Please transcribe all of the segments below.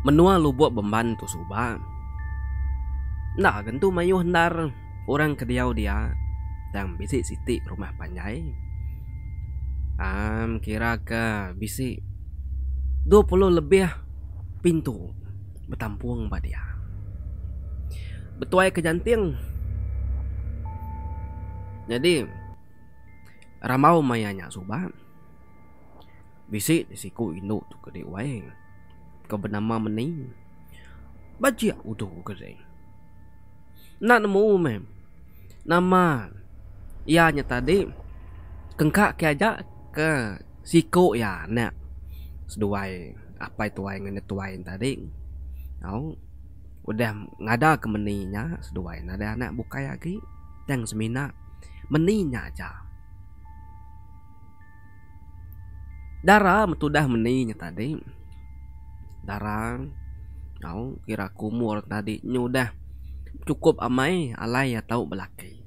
menua lubuk pembantu subang. Nah, kan tentu mayu hendar orang kediau dia dan bisi siti rumah panjai. Am kira ke bisi 20 lebih pintu bertampung pada dia. Betuai kejanting. Jadi ramau mayanya subang. Bisi disiku induk tu gede kau bernama mana Bajia utuh ku kerai Nak nama umem Nama Ya nya tadi Kengkak ke ajak ke Siko ya nak Seduai Apa itu wain dengan itu wain tadi Tau Udah ngada ke meninya Seduai Nada anak buka lagi Teng semina Meninya aja Darah metudah meninya tadi Darah tarang kau kira kumur tadi nyudah cukup amai alai ya tahu belaki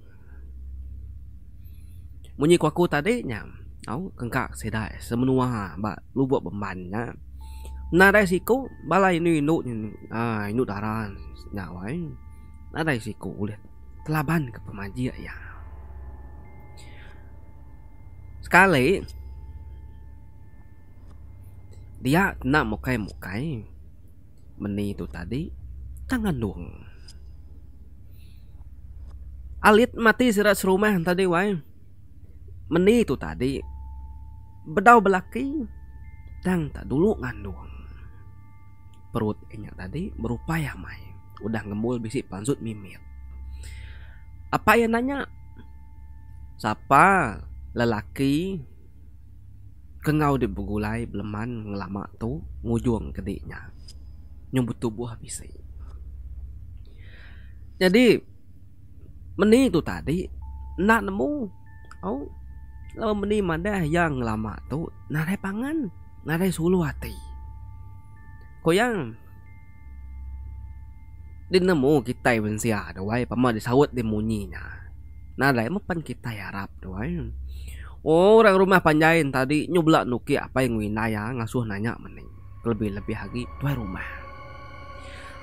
munyi kuaku tadi nyam kau kengkak sedai semenua ba lubuk bemannya na dai siku balai ini nu ah nu daran nyawai na dai siku lihat kelaban ke pemaji ya sekali dia nak mukai-mukai meni itu tadi tangan dong alit mati sirat rumah tadi wae meni itu tadi bedau belaki dan tak dulu ngandung perut enyak tadi berupaya mai udah ngembul bisi pansut mimir apa yang nanya siapa lelaki kengau di begulai beleman ngelama tu ngujuang kedeknya Nyumbut tubuh habis jadi meni itu tadi nak nemu oh lalu meni mandah yang lama tu narai pangan narai sulu hati koyang dia nemu kita yang siapa doai pama disawat dia munyinya narai mepan kita harap doai Oh, orang rumah panjain tadi nyubla nuki apa yang wina ya ngasuh nanya mending. lebih-lebih lagi tua rumah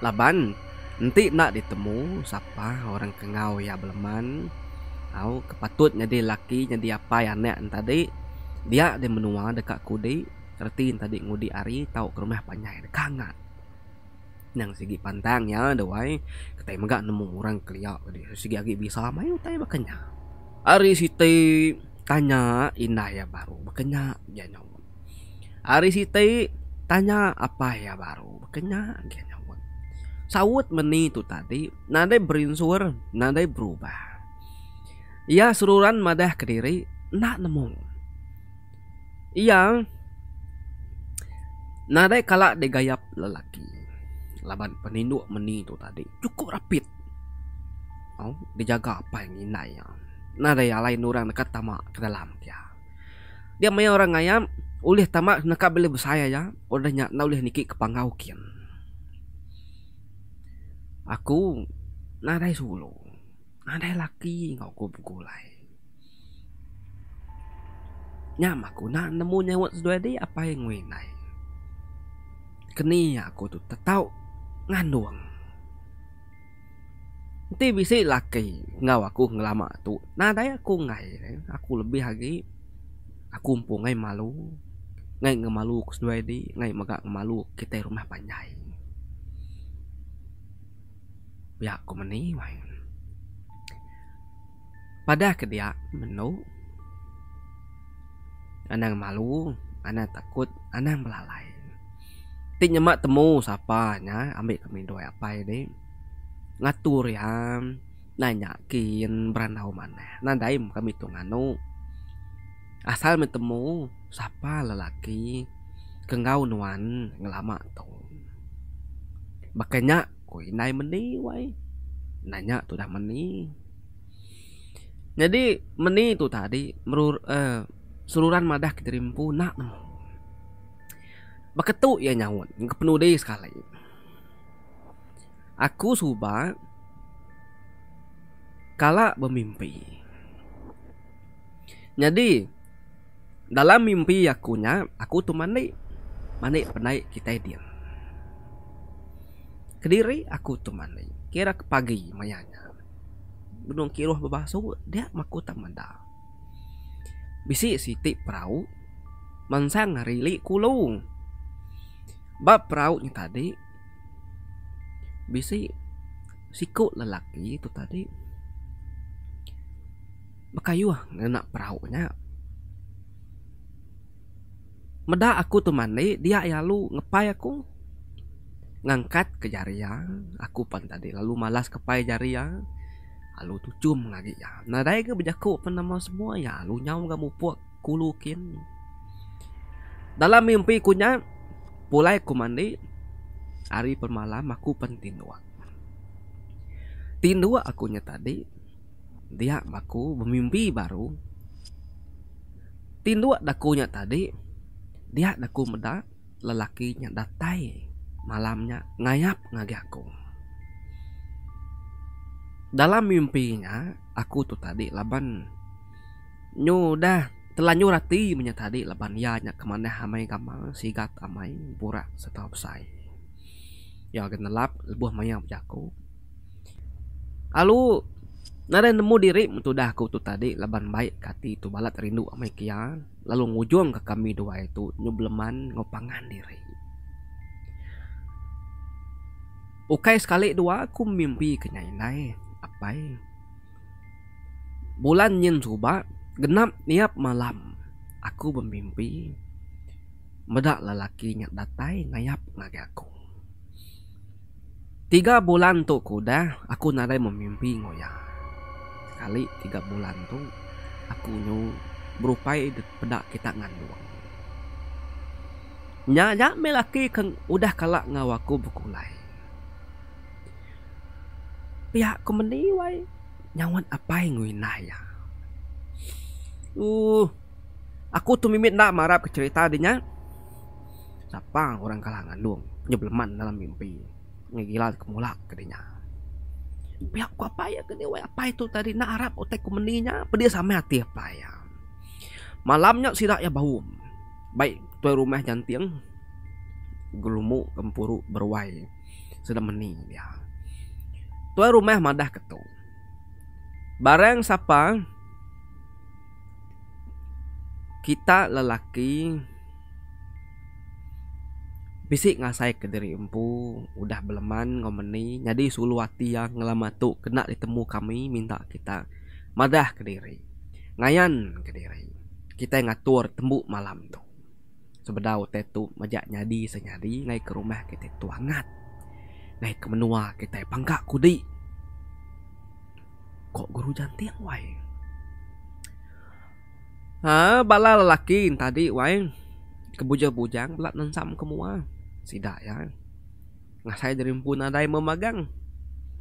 laban nanti nak ditemu siapa orang kengau ya beleman au kepatut jadi laki jadi apa ya nek tadi dia ada menua dekat kudi kerti tadi ngudi ari tau ke rumah panjai kangen Yang segi pantang ya doai. kita emang nemu orang keliak segi agi bisa mayu tay makanya ari siti tanya indah ya baru bekenya dia nyawon hari si tanya apa ya baru bekenya dia nyawon sawut meni itu tadi nadai berinsur nadai berubah ia sururan madah kediri nak nemu ia nadai kalak digayap lelaki laban peninduk meni itu tadi cukup rapit oh dijaga apa yang indah ya nada ya, lain orang dekat tamak ke dalam ya. dia. Dia main orang ayam, ulih tamak ya. nak beli besaya ya, nyak na ulih niki ke pangau kian. Aku nada sulu, nada laki ngau ku bukulai. Nyam aku nak nemu nyewat sedua dia apa yang winai. Kenia aku tu tetau nganduang bisa laki ngaw aku ngelama tu nah daya aku ngai aku lebih lagi aku umpu ngai malu ngai ngemalu kedua di ngai mega ngemalu kita rumah panjai ya aku meni main pada kedia menu anang malu anang takut anang melalai. Tidak nyemak temu sapanya ambil kami doa apa ini ngatur ya nanyakin beranau mana nandai kami itu nganu asal metemu siapa lelaki kengau nuan ngelama tuh makanya koi nai meni wai nanya tuh dah meni jadi meni itu tadi merur eh, seluruhan madah kita rimpu nak beketu ya nyawon ngepenuh deh sekali Aku Suba kala bermimpi. Jadi dalam mimpi akunya aku tu mandi mandi penai kita dia. Kediri aku tu mandi kira ke pagi mayanya. Benung kiruh bebasu dia maku manda. Bisi siti perahu mansang rili kulung. Bab perahunya tadi bisa siku lelaki itu tadi mekayu enak ah, perahunya meda aku tuh mandi dia ya lu ngepai aku ngangkat ke jariang ya, aku pan tadi lalu malas kepai jariang ya. lalu tucum lagi ya nah dai ke bejaku penama semua ya lu nyau gak mupuk kulukin dalam mimpi kunya pulai ku mandi hari permalam aku penting pentinua. Tindua akunya tadi dia aku bermimpi baru. Tindua dakunya tadi dia daku meda lelakinya datai malamnya ngayap ngagi aku, Dalam mimpinya aku tuh tadi laban nyudah telanjur rati menyatadi laban yanya kemana hamai kamang sigat amai burak setop saya ya genelap lebih mayang jaku lalu nare nemu diri aku tu tadi laban baik kati itu balat rindu amai lalu ngujung ke kami dua itu nyubleman ngopangan diri Ukai sekali dua aku mimpi kenyai apa apa? bulan nyin suba genap niap malam aku bermimpi medak lelaki nyak datai ngayap aku. Tiga bulan tuh kuda, aku nadai memimpi ngoyang. Sekali tiga bulan tuh, aku nyu berupai pedak kita ngandung. Nyanya melaki kan udah kalak ngawaku bukulai. Pihak ku meniwai, nyawan apa yang nguinah ya. Uh, aku tuh mimit nak marap ke cerita adanya. Siapa orang kalangan dong, nyebleman dalam mimpi ngigilan kemula gedenya pihak ya, ku apa ya kini we apa itu tadi na Arab otek meninya pedia sama hati apa ya malamnya sidak ya bau baik tuai rumah jantiang gelumu kempuru berwai sudah meni ya tuai rumah madah ketu bareng siapa kita lelaki Bisik ngasai ke diri empu udah beleman ngomeni jadi suluati yang ngelamatu kena ditemu kami minta kita madah ke diri ngayan ke diri kita ngatur temu malam tuh sebedau tetu majak nyadi senyadi naik ke rumah kita tuangat naik ke menua kita pangka kudi kok guru jantian wae ah bala lelaki tadi wae kebuja bujang belak nensam kemua sida ya nah saya dari puna dai memagang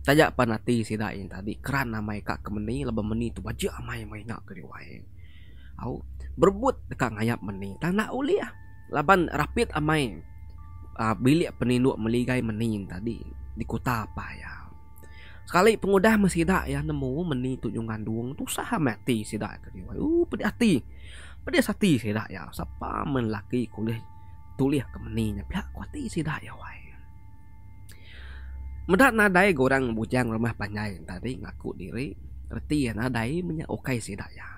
tajak panati sida yang tadi kerana mai kak kemeni lebih meni tu baju amai mai nak kiri wae au berbut dekat ngayap meni tak nak uli ah laban rapid amai uh, bilik peninduk meligai meni yang tadi di kota apa ya sekali pengudah mesida ya nemu meni tu yang kandung tu sah mati sida kiri wae uh pedih hati pedih hati sida ya siapa menlaki kulit tuliah kemeni nyeblak kuati si dah ya wai Medak nadai gorang bujang rumah panjai tadi ngaku diri reti ya nadai menya okai si dah ya.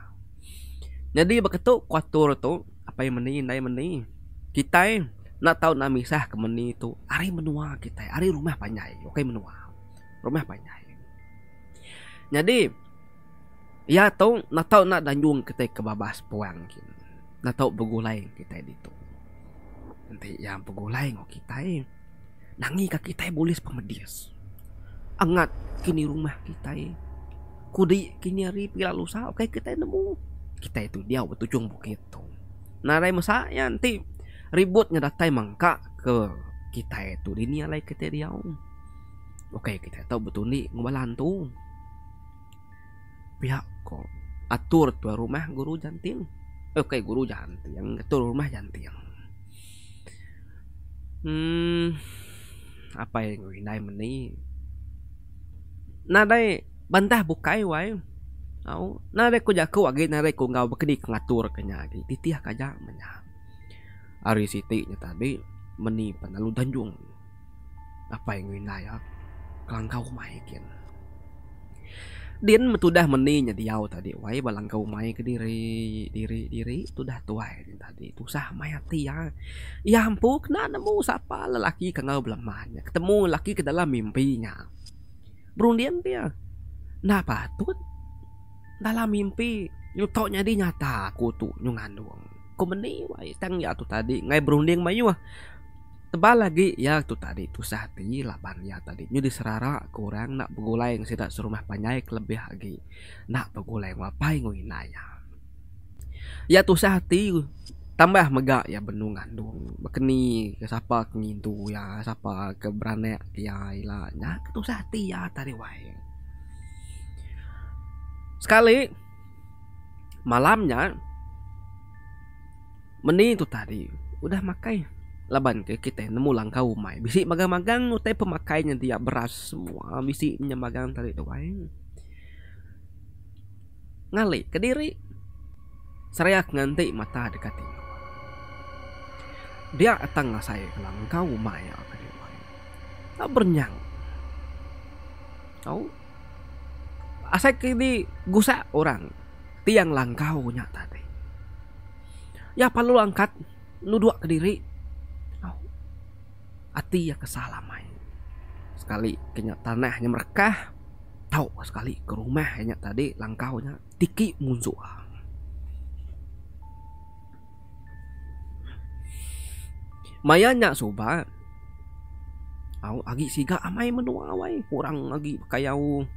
Jadi begitu kuatur tu apa yang meni nai meni kita nak tahu nak misah ke meni tu hari menua kita hari rumah panjai okai menua rumah panjai. Jadi ya tahu nak tahu nak danjung kita ke babas puang Nak tahu begulai kita di nanti yang pegulai ngok kita ini eh. Nangi ka kita boleh bolis pemedias. Angat kini rumah kita ini eh. Kudi kini hari pila lusa oke kita nemu. Kita itu dia betujung bukit tuh. Narai masa ya nanti ribut ngedatai mangka ke kita itu ini alai kita dia. Oke kita tahu betul nih ngebalan tuh. Pihak kok atur tua rumah guru jantin oke okay, guru jantin atur rumah jantin Hmm, apa ya, yang rinai meni? Nadai bantah bukai wae. Au, nadai ku jaku agi nadai ku ngau bekedi ngatur kenya lagi, Titiah kaja menya. Ari Siti nya tadi meni panalu danjung. Apa yang rinai ya? Kelangkau maikin din metudah meni nyediau tadi wai balang kau mai ke diri diri diri itu dah tua ya tadi itu sah mayati ya ya ampuk kena nemu siapa lelaki kengau belamanya ketemu laki ke dalam mimpinya berundian dia ya. nah patut dalam mimpi tok nyadi nyata aku tuh ngandung, ku meni wae tang ya tuh tadi ngai berunding mayu ah tebal lagi ya tuh tadi tuh sahati lapan ya tadi nyu serara kurang nak begulai yang tidak serumah panjai lebih lagi nak begulai ngapain nguinaya ya tuh sahati tambah megah ya bendungan dong bekeni ke siapa ngintu ya sapa ke berane ya ilahnya tuh sahati ya tadi wae sekali malamnya meni tuh tadi udah makai laban ke kita nemu langkah umai bisi magang-magang utai pemakainya tiap beras semua bisi nyemagang tadi itu ngali kediri seriak nganti mata dekati dia tengah saya kelang kau mai kediri tak bernyang kau asek kini gusa orang tiang langkau nyata tadi ya perlu angkat nu dua kediri ati ya kesalamai sekali kenyataannya tanahnya hanya merekah tahu sekali ke rumah hanya tadi langkahnya tiki muncul mayanya sobat lagi agi siga amai menua awai kurang lagi kayau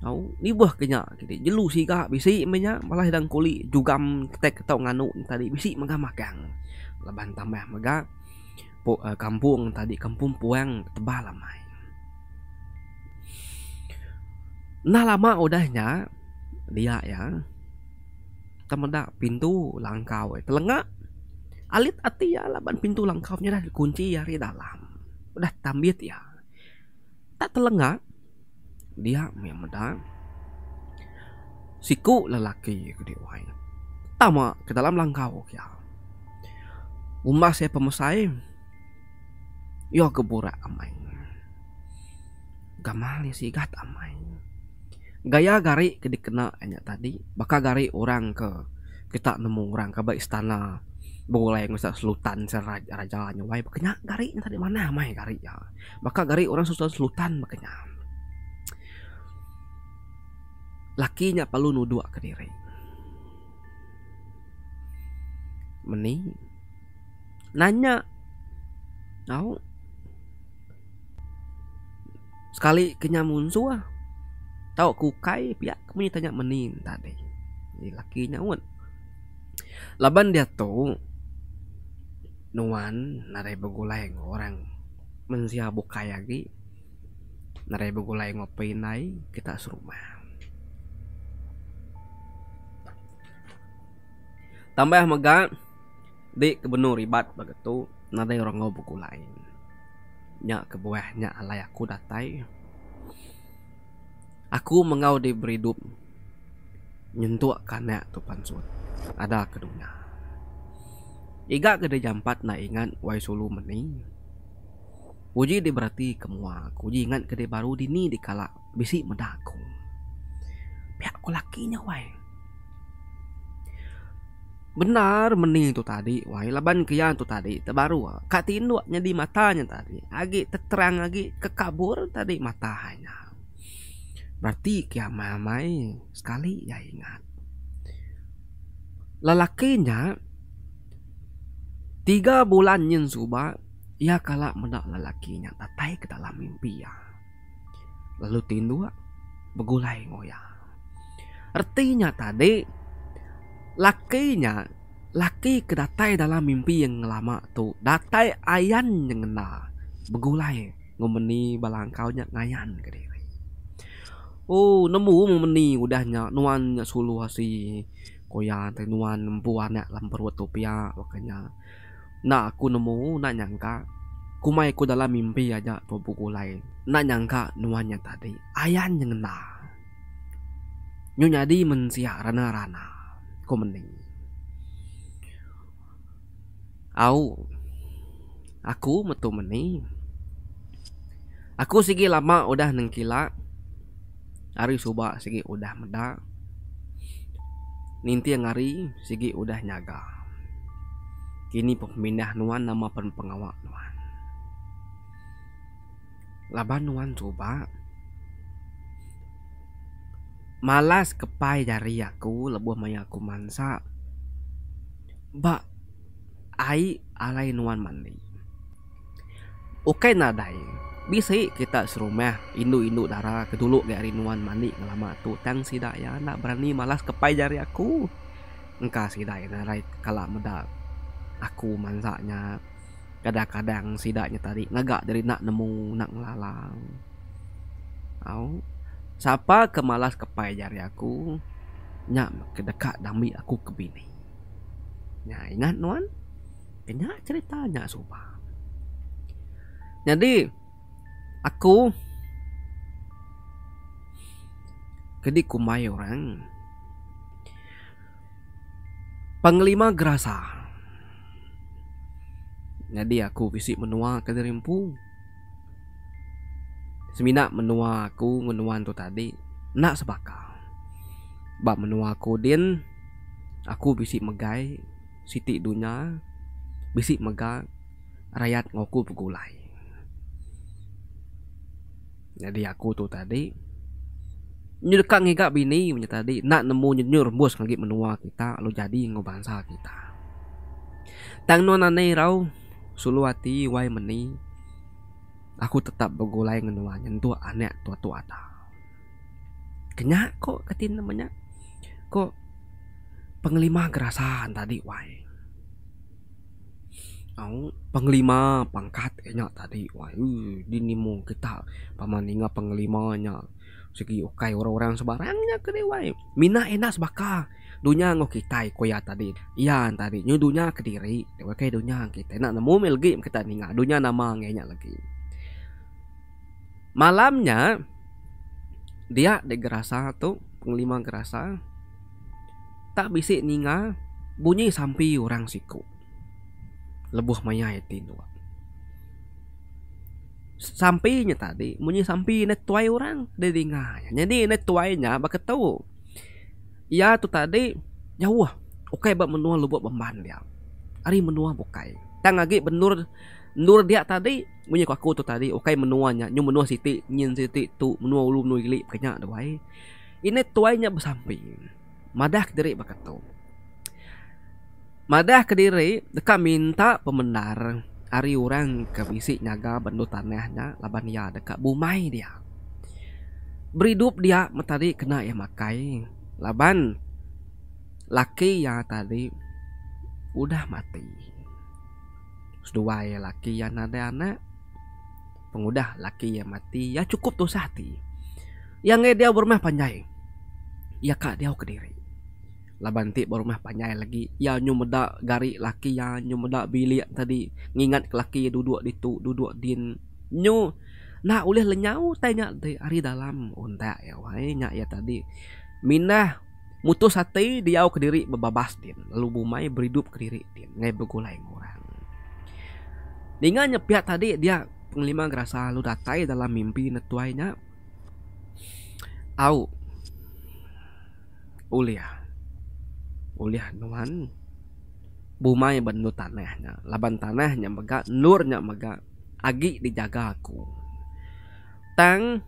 Aku buah kenya gitu. Jelu siga bisi menya malah hidang kuli juga ketek tau nganu tadi bisa megah magang. Leban tambah megah po, uh, eh, kampung tadi kampung puang tebal mai nah lama udahnya dia ya temedak pintu langkau eh, telengak alit ati ya laban pintu nya dah dikunci ya di dalam udah tambit ya tak telengak dia memang siku lelaki gede wai tama ke dalam langkau ya rumah saya pemesai yo kebura amai gamali sih gat amai gaya gari kena hanya tadi baka gari orang ke kita nemu orang ke istana boleh misal selutan seraja raja wai bakanya gari tadi mana amai gari ya baka gari orang susun selutan bakanya lakinya perlu nudua ke diri meni nanya tahu sekali kenyamun munsuah tau kukai pihak kamu tanya menin tadi laki nyawun laban dia tuh nuan narai begulai orang bukai lagi narai begulai ngopi naik kita serumah tambah megang di kebenur ribat begitu narai orang ngobuk lain nya kebuahnya alay ya, aku datai aku mengau di beridup nyentuh kana tu pansut ada kedungnya iga gede jampat na ingat wai sulu meni uji di berarti kemua uji ingat gede baru dini dikala bisi medaku pihak ku lakinya wai Benar meni itu tadi Wahai laban kian itu tadi Terbaru Katin duanya di matanya tadi lagi terang lagi kekabur tadi matanya Berarti kian mamai sekali ya ingat Lelakinya Tiga bulan nyen suba Ia kalak mendak lelakinya Tatai ke dalam mimpi ya Lalu tindu Begulai ngoyang Artinya tadi lakinya laki kedatai dalam mimpi yang lama tu datai ayan yang ngena begulai ngomeni nya ngayan ke dia oh nemu ngomeni udahnya nya sulu hasi koyan teh nuan empuannya lampar watu pia wakanya nah aku nemu nak nyangka kumai ku dalam mimpi aja tu begulai nak nyangka nuannya tadi ayan yang ngena nyonya di mensiarana rana, -rana mending. Au. Aku metu meni. Aku segi lama udah nengkila. Hari suba segi udah meda. Ninti yang hari segi udah nyaga. Kini pemindah nuan nama pengawak nuan. Laban nuan coba malas kepai dari aku, lebuh mayaku mansa ba ai alai nuan mandi oke nadai bisa kita serumah indu-indu darah kedulu dari nuan mandi ngelama tu tang sida ya nak berani malas kepai dari aku Engka sida ya narai kala meda aku mansanya kadang-kadang sidaknya tadi ngagak dari nak nemu nak ngelalang au siapa kemalas kepai jari aku Nyak kedekat dami aku ke bini Nyak ingat nuan Nyak ceritanya sumpah Jadi Aku Kedi kumai orang Panglima Gerasa Jadi aku visi menua ke dirimpung semina menua aku menua itu tadi nak sebakal bak menua aku din aku bisik megai siti dunia bisik mega rakyat ngoku begulai jadi aku tu tadi nyurka hingga bini punya tadi nak nemu nyur bos lagi menua kita lo jadi ngobangsa kita tang nona rau suluati wai meni Aku tetap begulai ngenua nyentuh aneh tua tua ta. kenyak kok ketin namanya kok penglima kerasan tadi wae. oh penglima pangkat nya tadi wae. Dinimu kita paman penglima penglimanya segi ukai orang-orang sebarangnya kene wae. Mina enak bakal dunia ngo kita koya tadi iya tadi nyu dunia kediri oke dunia kita nak nemu melgi kita ninga dunia nama ngenya lagi malamnya dia di gerasa tuh penglima gerasa tak bisa ninga bunyi sampi orang siku lebuh mayaiti dua nya tadi bunyi sampi netuai orang dia dedinganya jadi netuainya apa tahu ya tuh tadi jauh oke bak menua lu buat dia hari menua bukai lagi benur Nur dia tadi punya kaku aku tu tadi okai menuanya nyu menua siti nyin siti tu menua ulu menua gili kenya ada wai. Ini tuainya bersamping. Madah kediri tu. Madah kediri dekat minta pemendar Ari orang bisi nyaga bendu tanahnya laban ya dekat bumai dia. Beridup dia matari kena ya makai. Laban laki yang tadi udah mati dua wae ya, laki yang ada anak pengudah laki yang mati ya cukup tuh sehati. Yang dia berumah panjai. Ya kak dia ke diri. Labanti berumah panjai lagi. Ya nyumeda gari laki ya nyumeda bilik tadi. Ngingat laki duduk di tu duduk din. Nyu Nah ulih lenyau tanya di hari dalam unta oh, ya wae nya ya tadi. Minah mutus hati diau diri bebabas din. Lalu bumai beridup diri din. Ngai begulai ngurang dengan nyepiat tadi dia penglima ngerasa lu datai dalam mimpi netuainya au uliah uliah nuan bumai bendu tanahnya laban tanahnya mega nurnya mega agi dijaga aku tang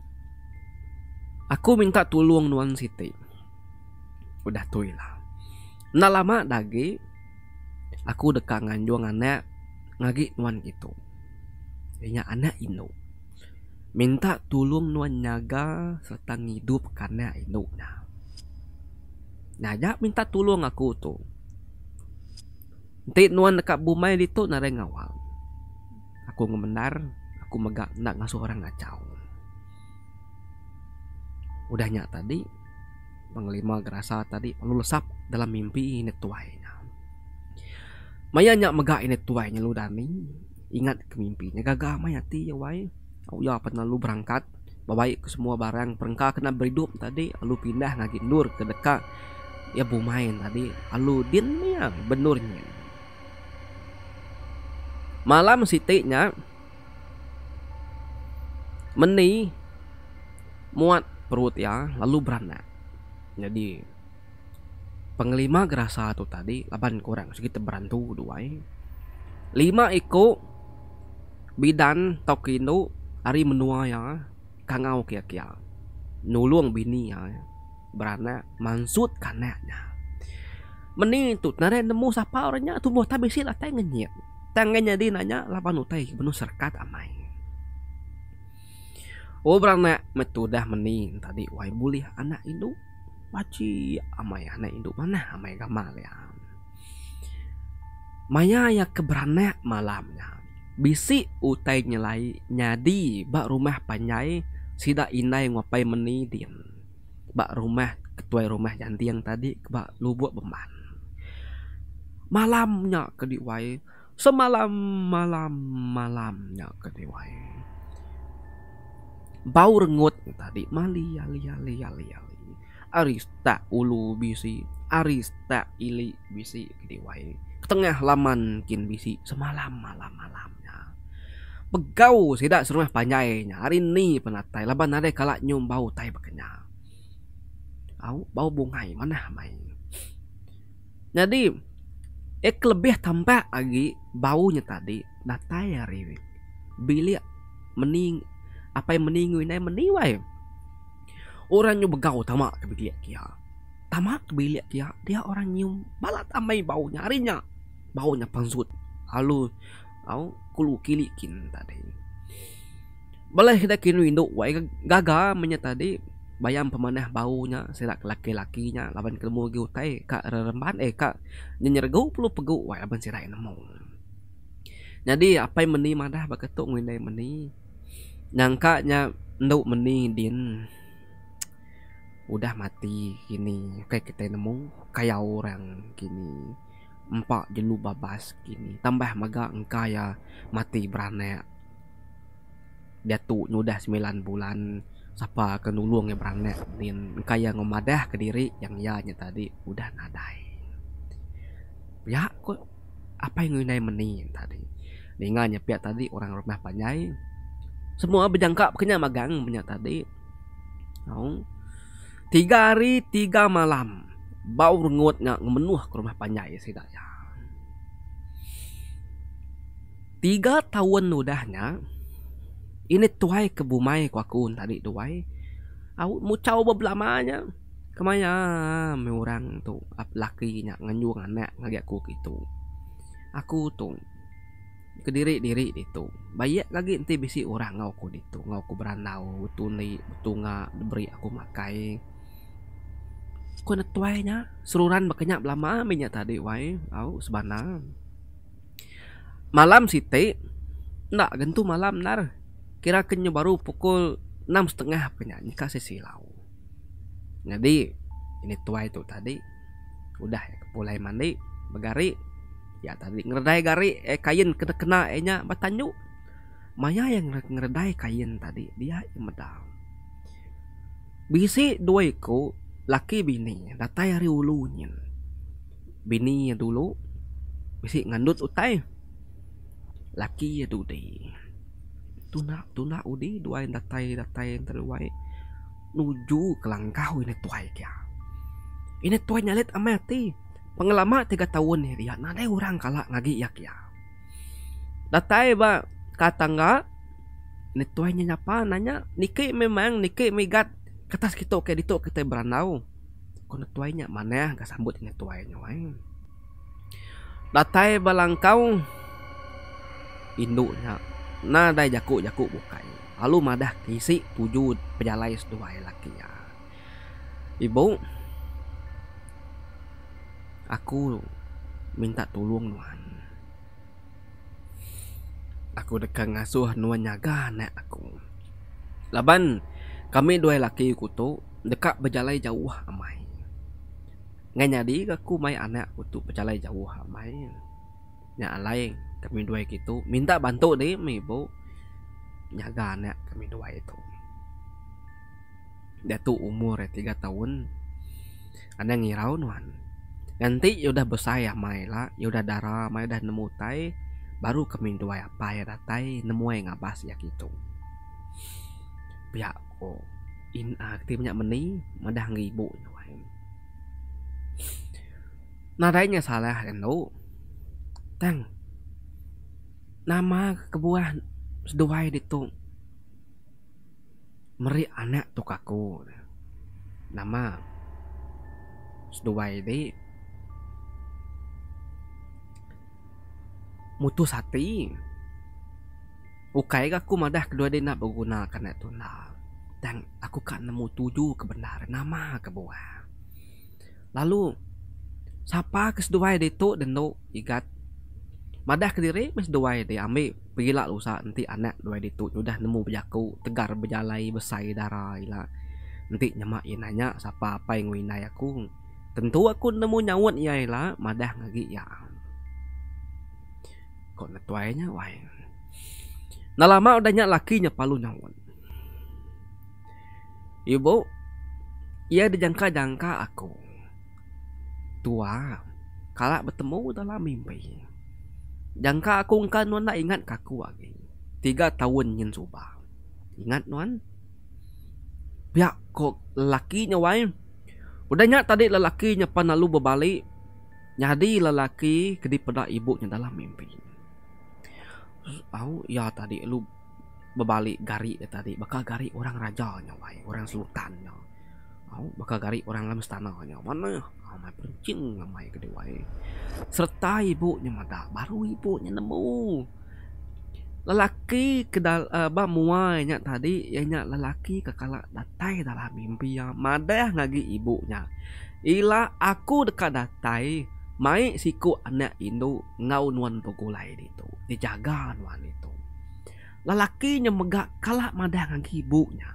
aku minta tulung nuan siti udah tuilah nah lama lagi aku dekangan juangannya ngagi nuan itu, nya anak inu minta tolong nuan nyaga serta hidup karena inu nah nah minta tolong aku tu nanti nuan dekat bumai itu nare ngawal aku ngemenar aku megak nak ngasuh orang ngacau Udahnya tadi panglima gerasa tadi lalu lesap dalam mimpi ini tuai mayanya mega ini tuai lu dani ingat kemimpinya gagah maya ti ya wai. oh ya pernah lu berangkat bawaik ke semua barang perengka kena berhidup tadi lu pindah lagi nur ke dekat ya main tadi alu din ya benurnya malam nya meni muat perut ya lalu beranak jadi Penglima gerasa satu tadi laban kurang segitu berantu dua eh. lima iku bidan tokino hari menua ya kangau kia kia nulung bini ya berana mansut kanaknya meni tut nare nemu siapa orangnya tumbuh tapi sila tengenya tengenya di nanya lapan utai benu serkat amai Oh berana metudah meni tadi wai bulih anak induk amai 마치 induk mana amai gamal ya. Maya ya keberane malamnya. Bisi utai nyelai nyadi bak rumah panjai sida inai meni menidin. Bak rumah ketua rumah janti yang tadi bak lubuk beman. Malamnya kediwai semalam malam malamnya kediwai. Bau rengut tadi mali yali yali yali yali arista ulu bisi arista ili bisi diwai ketengah laman kin bisi semalam malam malamnya pegau sidak serumah panjainya hari ini penatai laban ada kalak nyum bau tai bekenya au bau bungai mana main jadi ek lebih tampak lagi baunya tadi natai hari bili mening apa yang meningu ini meniwai orangnya begau tamak ke bilik dia, Tamak ke bilik dia. dia orang nyium balat amai bau nyarinya. bau nya pansut. Halo, au kulu kilikin tadi. Boleh kita kini induk wai gaga menya tadi bayam pemanah baunya serak laki-lakinya lawan kelmu gi utai ka reremban eh ka nyenyergau pulu pegu wai aban sirai nemu. Jadi apa yang meni madah baketuk ngindai meni. Nangka nya nduk meni din. udah mati gini kayak kita nemu kayak orang gini empat jelu babas gini tambah maga engka ya mati beranek dia tuh udah sembilan bulan siapa kenulung ya beranek din kaya ngomadah ke diri yang ya nya tadi udah nadai ya kok apa yang ngunai meni tadi dengannya pihak tadi orang rumah panjai semua berjangka kenyang magang punya tadi Oh, Tiga hari, tiga malam. Bau rengut nak memenuh ke rumah panjang ya saya ya. Tiga tahun udahnya. Ini tuai ke bumai ku aku tadi tuai. Aku mau cawa berbelamanya. Kemanya orang tu laki nak nganjung anak ngaji aku gitu. Aku tu kediri diri itu. Banyak lagi nanti bisi orang ngau aku itu ngau aku beranau tuni tunga beri aku makai. kuna tuainya seruran bekenya lama minyak tadi wae au sebana malam si teh ndak gentu malam nar kira kenyo baru pukul enam setengah punya nikah silau jadi ini tuai itu tadi udah ya, mulai mandi begari ya tadi ngeredai gari eh kain kena kena eh nya batanyu Maya yang ngeredai kain tadi dia yang medal bisi duaiku laki bini datai hari ulunya bini ya dulu bisi ngandut utai laki ya dudi tuna tuna udi dua yang datai datai yang terluai nuju ke langkah ini tuai kia ini tuai nyalit amati pengelama tiga tahun nih dia nanti orang kalah ngagi ya kia datai ba ngak ini tuai nyapa nanya niki memang niki migat kertas kita oke di kita beranau kena tuainya mana ya gak sambut ini tuainya wai datai balangkau induknya nah dai jaku-jaku bukai lalu madah kisi tujuh pejalai dua laki ya ibu aku minta tolong nuan aku dekat ngasuh nuan nyaga nek aku laban Kami dua laki kutu dekat berjalan jauh amai. Ngai nyari aku mai anak kutu berjalan jauh amai. Nya alai kami dua itu minta bantu ni mi bu nyaga anak kami dua itu. Dia tu umur tiga tahun. Anak ngirau nuan. Nanti yaudah besar ya mai lah, ya udah darah mai udah nemu tai, baru kami dua apa ya datai nemu yang ngabas ya gitu pihak ko inaktifnya meni madah ngibu nadanya nah, salah endo kan, tang nama kebuah seduai itu meri anak tukaku nama seduai di mutus hati Ukai aku madah kedua dia nak berguna menggunakan nak Dan aku kan nemu tuju kebenaran nama ke bawah. Lalu siapa ke dia tu dan tu ikat. Madah kediri mes dua dia ambil pergilah lusa nanti anak dua dia tu sudah nemu bejaku tegar bejalai besai darah ila. Nanti nyamak ia nanya siapa apa yang winai aku. Tentu aku nemu nyawat ya, ila madah ngagi ya. Kok netuainya wain. Na lama udahnya laki nya palu nyawon. Ibu, ia dijangka-jangka aku. Tua, kala bertemu dalam mimpi. Jangka aku engkau nuan nak ingat kaku lagi. Tiga tahun nyin suba. Ingat nuan? Biak kok lakinya wain. Udahnya tadi lelakinya panalu berbalik. Nyadi lelaki kedipada ibunya dalam mimpinya. Aku ya tadi lu bebalik gari ya tadi bakal gari orang raja orang sultan nyaw mau bakal gari orang lam istana mana ya main pencing amai gede wae serta ibunya mata baru ibunya nemu lelaki kedal uh, ba muanya tadi ya nya lelaki kala datai dalam mimpi yang madah ngagi ibunya ila aku dekat datai mai siku anak itu ngau nuan pegulai itu dijaga nuan itu lalakinya megak kalah madangan kibunya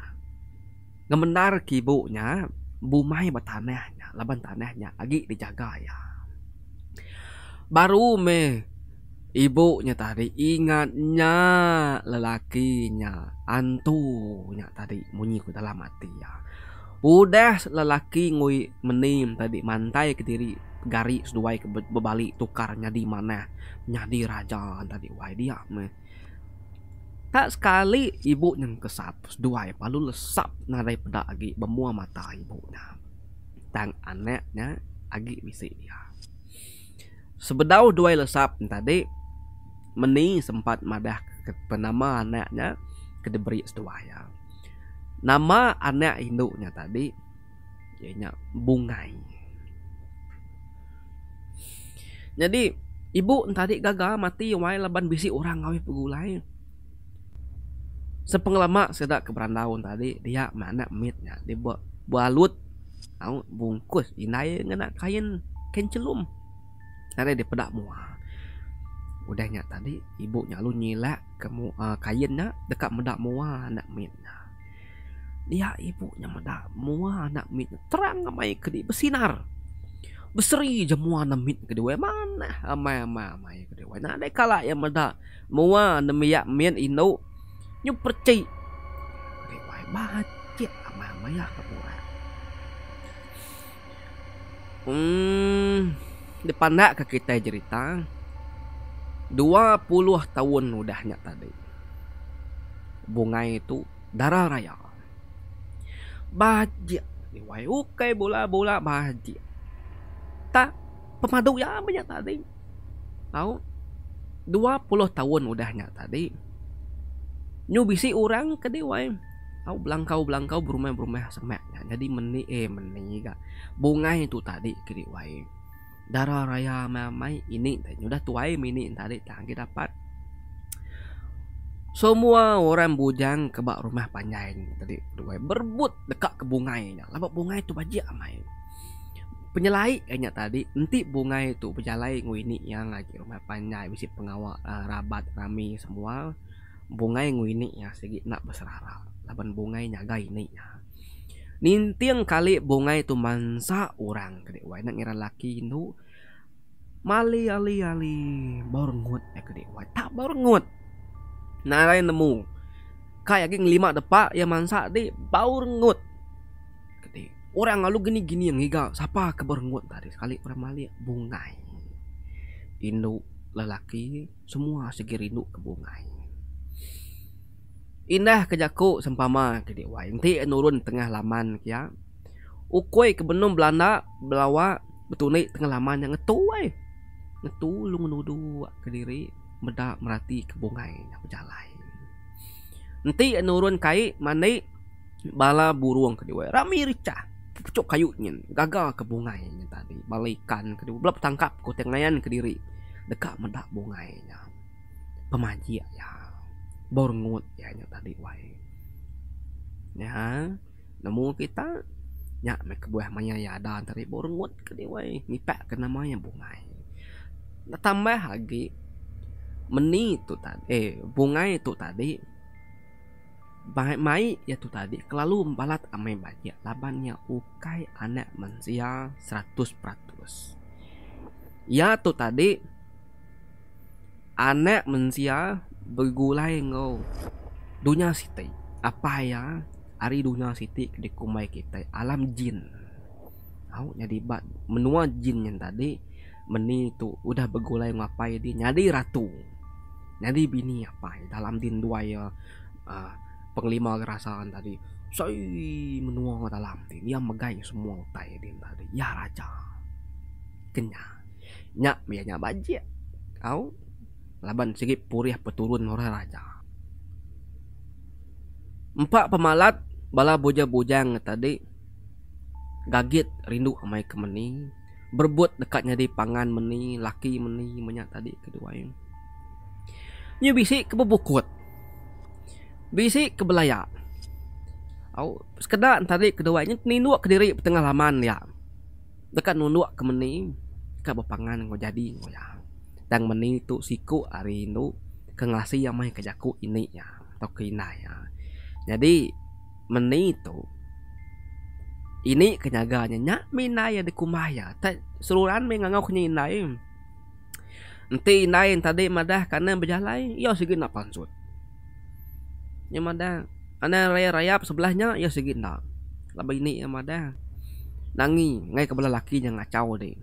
ngemenar kibunya bumai batanehnya laban tanehnya agi dijaga ya baru me ibunya tadi ingatnya lelakinya antunya tadi munyi ku dalam hati ya udah lelaki ngui menim tadi mantai ke diri gari dua ke bebali tukarnya di mana nyadi raja tadi wah dia me tak sekali ibu yang kesap dua ya palu lesap narai peda agi bemua mata ibunya tang anaknya agi bisi dia sebedau dua lesap tadi meni sempat madah ke penama anaknya ke diberi sedua ya nama anak induknya tadi ianya bungai jadi ibu tadi gagal mati wae leban bisi orang ngawi pegulai sepenglama sedak keberantauan tadi dia mana mitnya dia buat balut bungkus inai ngena kain kain celum tadi dia pedak mua udahnya tadi ibunya lu nyila kamu uh, eh, kainnya dekat medak mua anak mitnya dia ibunya medak mua anak mitnya terang ngamai ke di bersinar beseri jamuan ke kedua mana ama ama ama ke kedua nah ada kala yang muda, mua nemiak mien ino nyu ke kedua baca ama ama ya kedua hmm depan nak ke kita cerita dua puluh tahun udahnya tadi bunga itu darah raya bahagia dewa ukai bola bola bahagia kata pemadu yang banyak tadi. Tahu? 20 tahun udahnya tadi. Nyubisi orang ke dewa. Tahu belangkau belangkau berumah berumah semak. Jadi meni eh meni gak. Bunga itu tadi ke dewa. Darah raya mamai ini. Udah tuai mini tadi tak kita dapat. Semua orang bujang kebak rumah panjang tadi dua berbut dekat ke bungainya. Lepas bungai itu baji amai. penyelai kayaknya tadi nanti bunga itu penyelai ini yang lagi rumah panjang bisa pengawal uh, rabat rami semua bunga yang ini ya segi nak berserara laban bunga nyaga ini ya nintiang kali bunga itu mansa orang gede wae nak ngira laki itu mali ali ali baru ngut ya gede wae tak baru ngut nah lain nemu kayak yang lima depak ya mansa di baru ngut orang lalu gini gini yang higa siapa keberenggut tadi sekali orang mali bungai induk lelaki semua segir induk ke bungai indah kejaku sempama ke dewa inti nurun tengah laman kia ukoi ke benung Belanda belawa betuni tengah laman yang ngetuai lu nudu ke diri meda merati ke bungai yang berjalan nanti nurun kai mani bala burung ke dewa rami ricah pucuk kayunya gagal ke bungainya tadi balikan ke belum tangkap kuteng nayan ke diri dekat mendak bungainya pemaji ya, ya. borngut ya nya tadi wae ya nemu kita nya mek buah manya ya dan tadi borngut ke di wae mipek ke namanya bungai nah, tambah lagi meni tu tadi eh bungai itu tadi mai yaitu tadi kelalu balat amai banyak labannya ukai anak manusia 100% yaitu tadi anak manusia bergulai ngau dunia siti apa ya hari dunia siti dikumai kita alam jin oh jadi bat menua jin yang tadi meni itu udah bergulai ngapai di nyadi ratu nyadi bini apa dalam din dua ya uh, Penglima kerasaan tadi Soy menuang mata lantin Yang megai semua tayo din tadi Ya raja kenyak Nyak biayanya bajia kau, Laban sikit puriah peturun orang raja Empat pemalat Bala boja-bojang tadi Gagit rindu amai kemeni berbuat dekatnya di pangan meni Laki meni menyak tadi kedua ini Nyu bisik kebubukut Berisi ke belaya. Au, sekedar antari keduanya ninuak ke diri tengah laman ya. Dekat nunuak ke meni, ke bepangan ngau jadi ngau ya. Dan meni tu siku ari nu ke ngasi yang mai kejaku ini ya, tau kina ya. Jadi meni tu ini kenyaganya nyak minai ya dikumah ya. Tak seluruhan mengangau kenyai inai. Nanti ya. inai tadi madah kanan berjalan, ya segini nak pansut. yang mana karena rayap-rayap sebelahnya ya segina Laba ini yang mana nangi ngai kebelah yang ngacau deh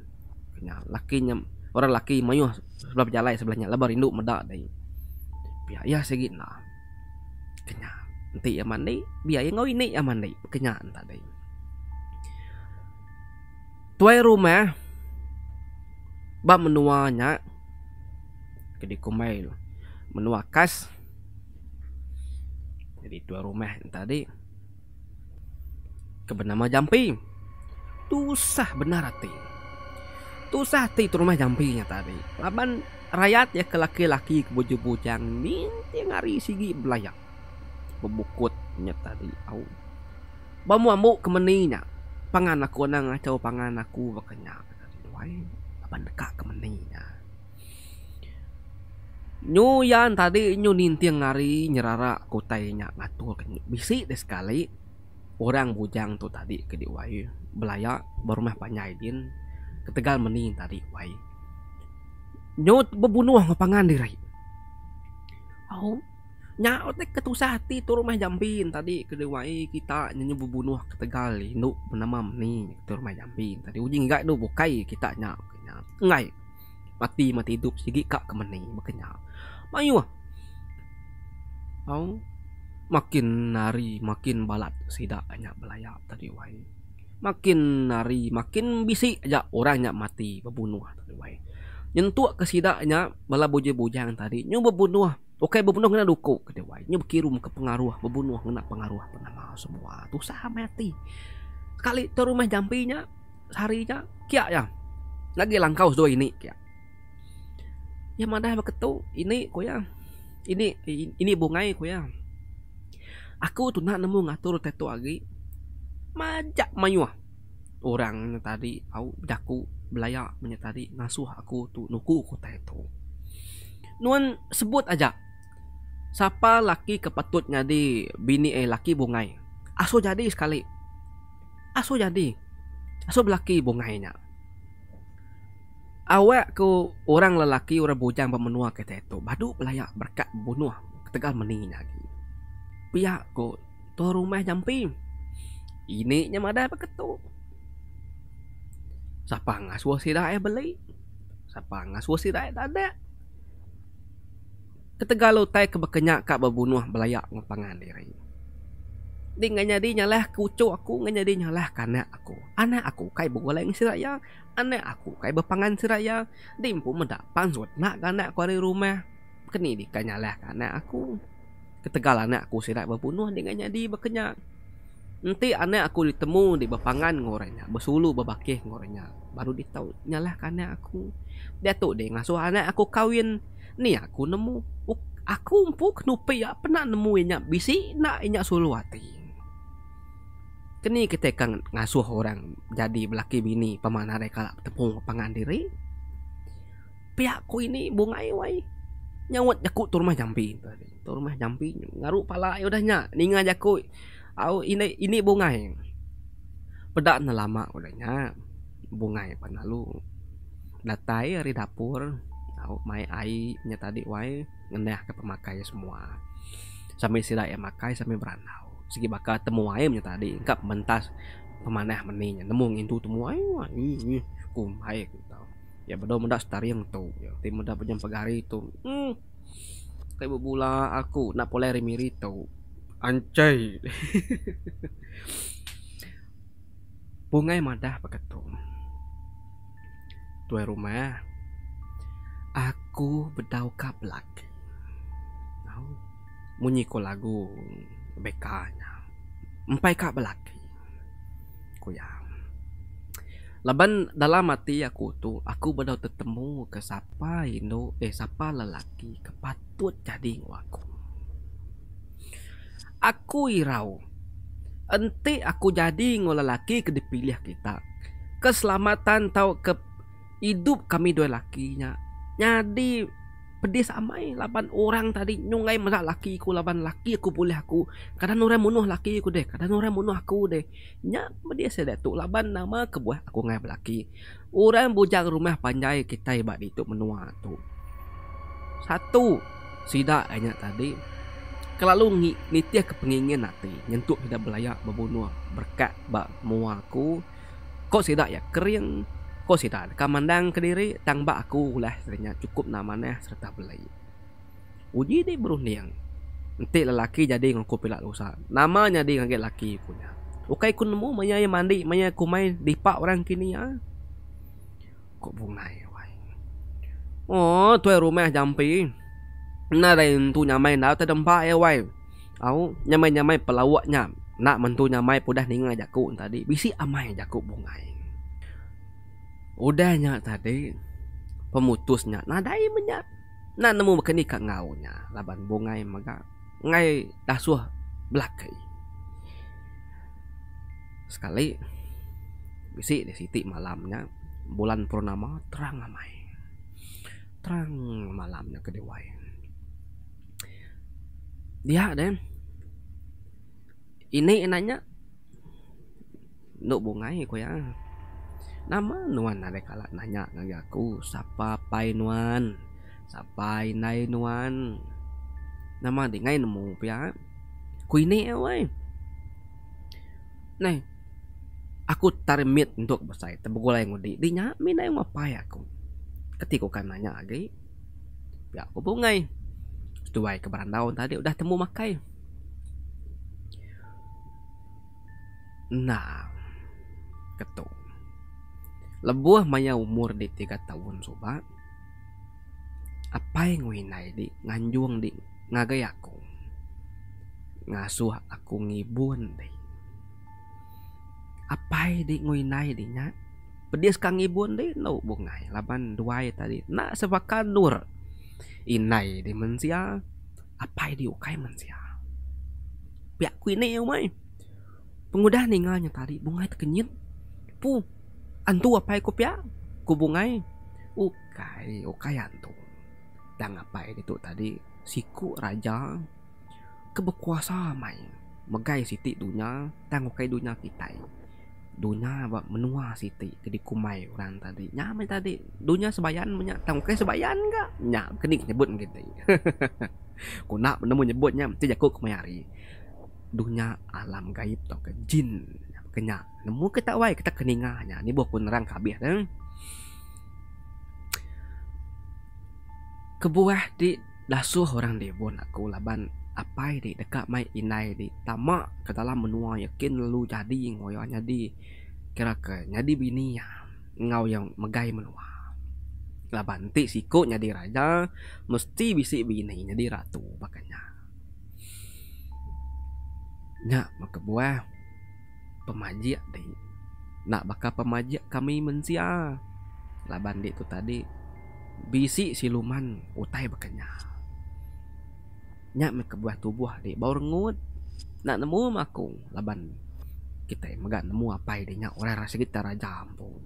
laki yang orang laki mayu sebelah jalan sebelahnya lebar rindu medak deh ya ya segina kenya nanti yang mana biaya ngau ini yang mana kenya entah deh tuai rumah bab menuanya kedikumail menua kas jadi dua rumah tadi kebenama jampi tusah benar hati tusah ti itu rumah jampinya tadi laban rakyat ya ke laki-laki ke bujang minti ngari sigi belayak bebukutnya tadi au bamu amu kemeninya pangan aku nang acau pangan aku bakanya laban dekat kemeninya Nyuyan tadi nyu ninting ngari nyerara kutainya ngatur kan. bisi deh sekali orang bujang tuh tadi ke diwai belaya berumah panyaidin ketegal mening tadi wai nyut bebunuh ngepangan dirai oh teh ketusah ti tu rumah jambin tadi ke diwai kita nyu bebunuh ketegal lindu menamam nih tu rumah jambin tadi ujing gak do bukai kita nyau ngai mati mati hidup sigi kak kemana makanya mayu ah oh. makin nari makin balat sidak banyak belayap tadi wai makin nari makin bisi aja orangnya mati bebunuh ah, tadi wai nyentuh ke sidaknya bala boje bojang tadi nyu bebunuh ah. Oke okay, bebunuh kena duku ke dewa Nya berkirum ke pengaruh Bebunuh kena pengaruh Penama semua Tuh sah mati Sekali terumah jampinya harinya Kia ya Lagi langkau sedua ini Kia Ya, yang mana ketu ini ya ini ini bungai ya aku tuh nak nemu ngatur tetu lagi. majak mayuah orang tadi au daku belaya menyetari ngasuh aku tu nuku ku tetu nuan sebut aja siapa laki kepatut nyadi bini eh laki bungai aso jadi sekali aso jadi aso belaki bungainya Awak ke orang lelaki, orang bujang bermenua kata itu. Badu pelayak berkat bunuh. Tegal meningin lagi. Pihak ke tu rumah jampi. Ini nya mada apa ketu? Siapa ngasuh si dah beli? Siapa ngasuh si dah ada? Ketegal utai kebekenya kak berbunuh belayak ngepangan diri. Dia nganyadi nyalah kucu aku, nganyadi nyalah kanak aku. Anak aku kai bukulah yang si anak aku kai berpangan seraya dim pun mendapat zot nak anak aku dari rumah kini dikanya lah anak aku ketegal anak aku sirat berbunuh dengan nyadi berkenyak nanti anak aku ditemu di berpangan ngorenya bersulu berbakih ngorenya baru ditau nyalah anak aku dia tu dia ngasuh anak aku kawin ni aku nemu aku empuk nupi ya pernah nemu inya bisi nak inya sulu hati kini kan kita kan ngasuh orang jadi belaki bini pemanah reka tepung pangan diri. pihakku ini bungai ya, wai nyawat jaku rumah jampi rumah jampi ngaruh pala ya udahnya ninga jaku au ini ini bungai ya. pedak nelama udahnya bungai ya panalu datai dari dapur au mai ai nya tadi wai ngendah ke pemakai semua sampai sila ya makai sampai beranau segi bakal temu ayamnya tadi enggak mentas pemanah meninya nemu ngintu temu ayam ini kum hai gitu. ya bedo mendak setari yang tahu. ya tim muda punya pegari itu hmm. kayak bula aku nak boleh remiri tuh yang mada madah paketum tuai rumah aku bedau kaplak munyi lagu bekanya empai kak belaki ku ya laban dalam mati aku tu aku bedau tertemu ke siapa indo eh siapa lelaki kepatut jadi aku aku irau enti aku jadi ngol lelaki ke dipilih kita keselamatan tau ke hidup kami dua lakinya nyadi pedih samai lapan orang tadi nyungai mana laki ku laban laki aku boleh aku kadang orang bunuh laki aku deh kadang orang bunuh aku deh nyak dia sedek tu lapan nama kebuah aku ngai laki orang bujang rumah panjai kita ibat itu menua tu satu sida hanya tadi kelalu ngi nitia kepengingin nanti nyentuk tidak belayak berbunuh berkat bak muaku kok sida ya kering Ko si tan, kamandang kediri tang ba aku lah serinya cukup namanya serta belai. Uji ni beruniang. Nanti lelaki jadi dengan ku pilak lusa. Namanya dia dengan lelaki punya. Ukai ku nemu maya yang mandi, maya ku main di pak orang kini ya. Kok bungai wai. Oh, tuai rumah jampi. Na rain tu nyamai na terdampak, dempa ya eh, wai. Au, nyamai-nyamai pelawaknya. Nak mentu nyamai pudah ninga jaku tadi. Bisi amai jaku bungai. udahnya tadi pemutusnya nadai menyak na nemu bekeni ka ngaunya laban bungai maga ngai dasuh belakai sekali bisi di siti malamnya bulan purnama terang amai terang malamnya kedewai dia deh ini enaknya nuk bungai kau ya Nama nuan ada kala nanya ngagi aku sapa pai nuan, sapa nai nuan. Nama di ngai nemu pia. Kui ni ewai. Ya, nai aku tarmit untuk besai yang ngudi. Di nyami nai mapai aku. Ketika kan nanya lagi, pia aku bungai. Setuai ke barandau tadi udah temu makai. Nah, ketuk lebuah maya umur di tiga tahun sobat apa yang winai di nganjuang di ngagay aku ngasuh aku ngibun di apa di ngwinai di nya pedias kang ngibun di no bungai laban duai tadi nak sebakan nur inai di mensia apa di ukai mensia pihak ya umai pengudah ningalnya tadi bungai terkenyit pu antu apa ya pia kubungai ukai ukai antu dan apa itu tadi siku raja kebekuasa mai megai siti dunia tang ukai dunia kita dunia apa menua siti jadi kumai orang tadi nyamai tadi dunia sebayan punya tang ukai sebayan enggak nyak kenik nyebut gitu ku nak menemu nyebutnya ti jaku kemari dunia alam gaib atau ke jin kenya nemu kita wae kita keningahnya ini buah kunerang kabeh kan kebuah di dasuh orang debon aku laban apa di dekat mai inai di tamak ke dalam menua yakin lu jadi ngoyo nyadi kira ke nyadi bini ya ngau yang megai menua laban ti siko nyadi raja mesti bisi bini nyadi ratu makanya nya maka buah pemaji ya, deh Nak bakal pemaji ya, kami mensia lah bandi itu tadi bisik siluman utai bekenya nyak ke buah tubuh deh bau rengut nak nemu makung laban kita gak nemu apa idenya orang rasa kita raja ampun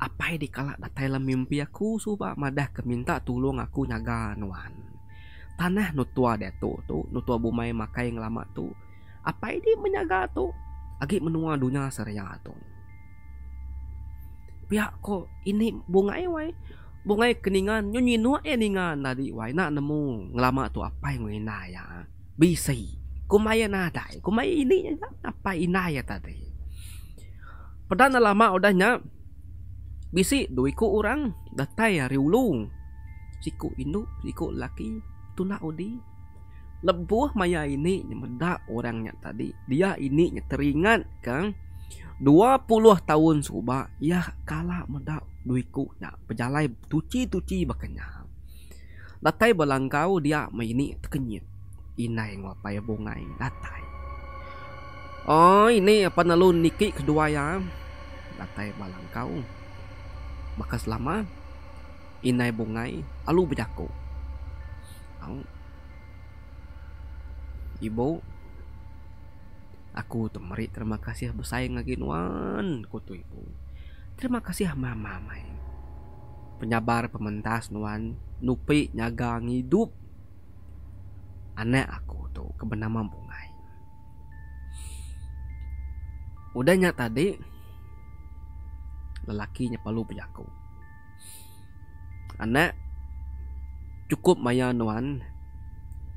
apa ini kalak datai lah mimpi aku supa madah keminta tulung aku nyaga nuan tanah nutua dia tu tu nutua bumai makai yang lama tu apa ini menyaga tu agi menua dunia seraya atong. Pihak ko ini bungai eh, wai, bungai eh keningan nyonyi nua eningan eh nadi wai nak nemu ngelama tu apa yang ina ya, bisa. Kumaya nada, kumaya ini ya, apa ina ya tadi. Perdana lama udahnya, bisi duiku orang datai ya riulung, siku induk, siku laki, tuna udih lebuh maya ini meda orangnya tadi dia ini teringat kang 20 tahun suba ya kala meda duiku nak pejalai tuci tuci bakanya datai belangkau dia maini terkenyit inai ngapai bungai datai oh ini apa nalu nikik kedua ya datai belangkau maka lama? inai bungai alu bejaku oh. Ibu Aku temeri terima kasih lagi nuan kutu ibu. Terima kasih mama mai. Penyabar pementas nuan nupi nyaga hidup. Aneh aku tuh kebenama udah Udahnya tadi lelakinya palu pejaku. Anak cukup maya nuan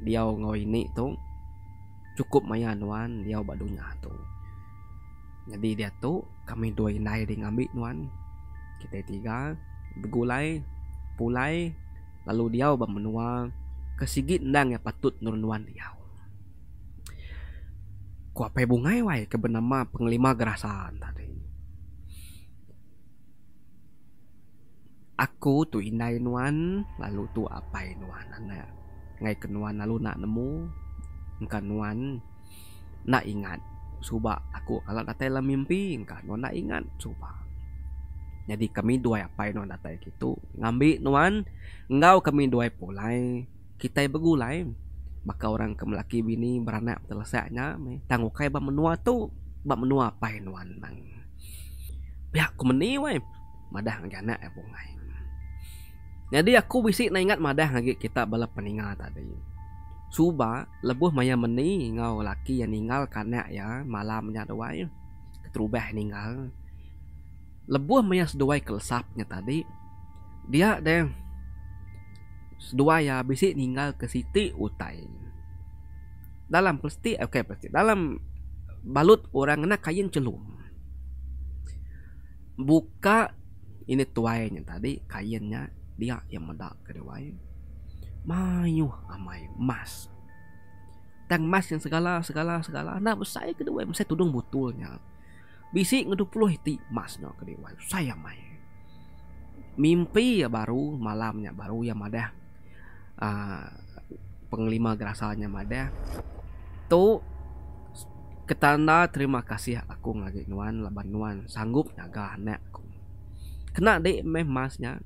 dia ngau ini tuh cukup mayan wan dia ubah dunia tu jadi dia tu kami dua inai dengan ngambil wan kita tiga begulai pulai lalu dia ubah menua kesigit ndang yang patut nurunuan dia ku apa bungai wae ke bernama penglima gerasan tadi aku tu inai nuan lalu tu apa nuan anak ngai kenuan lalu nak nemu nuan nak ingat coba aku kalau nak lah mimpi nuan nak ingat coba. jadi kami dua apa yang datang gitu ngambil nuan engkau kami dua pulai kita bergulai. maka orang kemelaki bini beranak terlesaknya tangguh kai menua tu bapak menua apa yang nuan nang pihak ku meni wai madah ngana ya bungai jadi aku bisik na ingat madah lagi kita bala peningat tadi suba lebuh maya meni ngau laki yang ninggal karena ya malamnya doai ketrubah ninggal lebuh maya sedoai kelsapnya tadi dia deh sedua ya bisa ninggal ke siti utai dalam pasti oke okay, pasti dalam balut orang nak kain celum buka ini tuainya tadi kainnya dia yang medak kedewai Mayu amai mas. Tang mas yang segala segala segala. Nah saya kedua saya tudung butulnya. Bisi ngedupuluh ti mas no kedua saya mai. Mimpi ya baru malamnya baru ya madah. Uh, penglima gerasalnya madah. Tuh ketanda terima kasih aku ngagi nuan laban nuan sanggup naga anak aku kena dek memasnya